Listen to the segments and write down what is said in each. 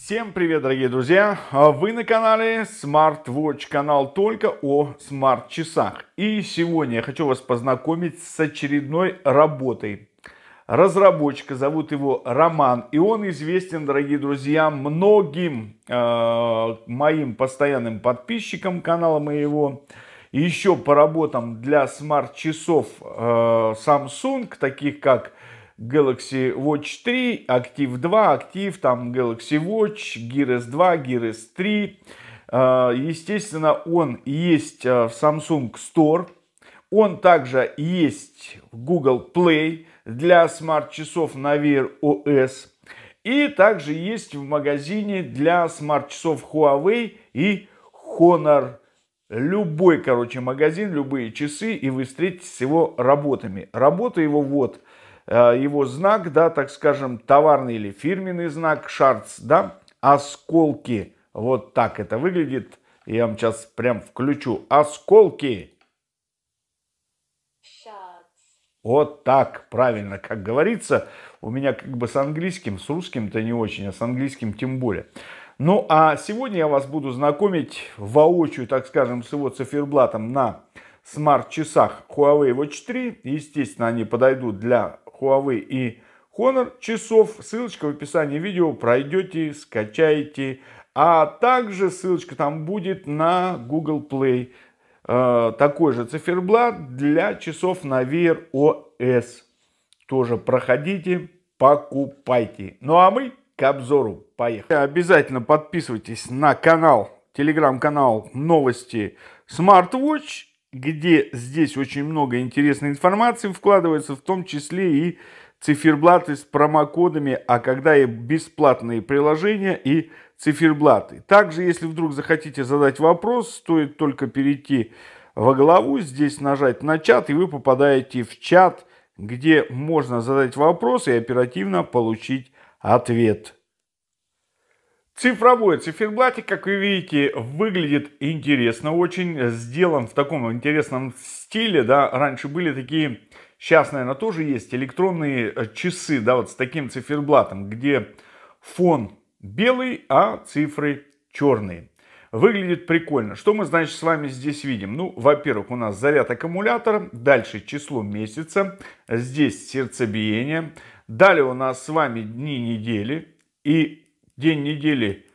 Всем привет, дорогие друзья! А вы на канале SmartWatch, канал только о смарт-часах. И сегодня я хочу вас познакомить с очередной работой. Разработчика зовут его Роман, и он известен, дорогие друзья, многим э, моим постоянным подписчикам канала моего. еще по работам для смарт-часов э, Samsung, таких как Galaxy Watch 3, Active 2, Active, там Galaxy Watch, Gear S2, Gear S3. А, естественно, он есть а, в Samsung Store. Он также есть в Google Play для смарт-часов на Wear OS. И также есть в магазине для смарт-часов Huawei и Honor. Любой, короче, магазин, любые часы, и вы встретитесь с его работами. Работа его вот – Э, его знак, да, так скажем, товарный или фирменный знак, шарц, да, осколки. Вот так это выглядит. Я вам сейчас прям включу. Осколки. Вот так, правильно, как говорится. У меня как бы с английским, с русским-то не очень, а с английским тем более. Ну, а сегодня я вас буду знакомить воочию, так скажем, с его циферблатом на смарт-часах Huawei Watch 3. Естественно, они подойдут для Huawei и Honor часов. Ссылочка в описании видео. Пройдете, скачаете. А также ссылочка там будет на Google Play. Э, такой же циферблат для часов на Wear OS. Тоже проходите, покупайте. Ну а мы к обзору. Поехали. Обязательно подписывайтесь на канал, телеграм-канал новости SmartWatch где здесь очень много интересной информации вкладывается, в том числе и циферблаты с промокодами, а когда и бесплатные приложения и циферблаты. Также, если вдруг захотите задать вопрос, стоит только перейти во главу, здесь нажать на чат, и вы попадаете в чат, где можно задать вопрос и оперативно получить ответ. Цифровой циферблатик, как вы видите, выглядит интересно очень. Сделан в таком интересном стиле, да. Раньше были такие, сейчас, наверное, тоже есть электронные э, часы, да, вот с таким циферблатом, где фон белый, а цифры черные. Выглядит прикольно. Что мы, значит, с вами здесь видим? Ну, во-первых, у нас заряд аккумулятора, дальше число месяца, здесь сердцебиение, далее у нас с вами дни недели и день недели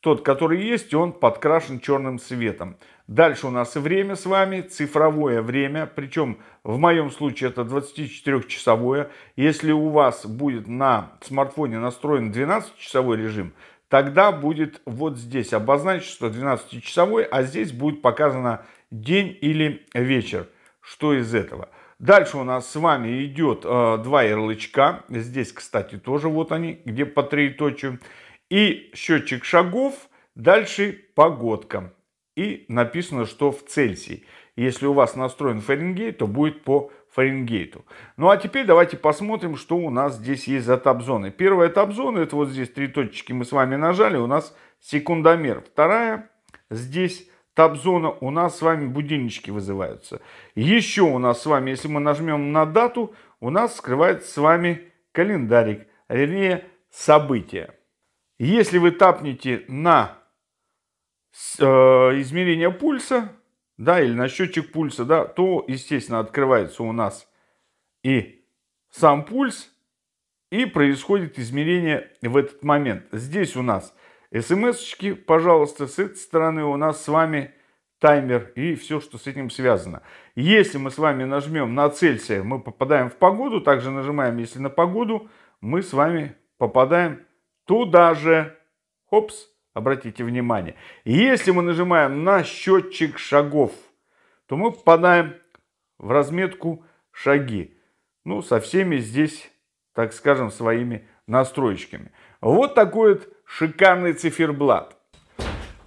тот, который есть, он подкрашен черным светом Дальше у нас время с вами, цифровое время, причем в моем случае это 24-часовое. Если у вас будет на смартфоне настроен 12-часовой режим, тогда будет вот здесь обозначить, что 12-часовой, а здесь будет показано день или вечер. Что из этого? Дальше у нас с вами идет э, два ярлычка. Здесь, кстати, тоже вот они, где по три точки и счетчик шагов, дальше погодка. И написано, что в Цельсии. Если у вас настроен Фаренгейт, то будет по Фаренгейту. Ну а теперь давайте посмотрим, что у нас здесь есть за табзоны. Первая табзона, это вот здесь три точечки мы с вами нажали, у нас секундомер. Вторая, здесь табзона, у нас с вами будильнички вызываются. Еще у нас с вами, если мы нажмем на дату, у нас скрывается с вами календарик, вернее события. Если вы тапнете на э, измерение пульса, да, или на счетчик пульса, да, то, естественно, открывается у нас и сам пульс, и происходит измерение в этот момент. Здесь у нас смс-очки, пожалуйста, с этой стороны у нас с вами таймер и все, что с этим связано. Если мы с вами нажмем на «Целься», мы попадаем в погоду, также нажимаем «Если на погоду», мы с вами попадаем туда же. Хопс, обратите внимание. Если мы нажимаем на счетчик шагов, то мы попадаем в разметку шаги. Ну, со всеми здесь, так скажем, своими настройками. Вот такой вот шикарный циферблат.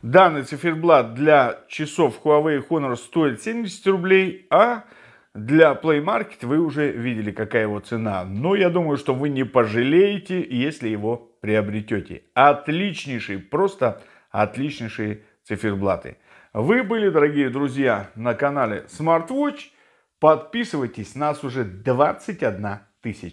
Данный циферблат для часов Huawei Honor стоит 70 рублей, а для Play Market вы уже видели, какая его цена. Но я думаю, что вы не пожалеете, если его приобретете. Отличнейшие просто отличнейшие циферблаты. Вы были, дорогие друзья, на канале SmartWatch. Подписывайтесь, нас уже 21 тысяч.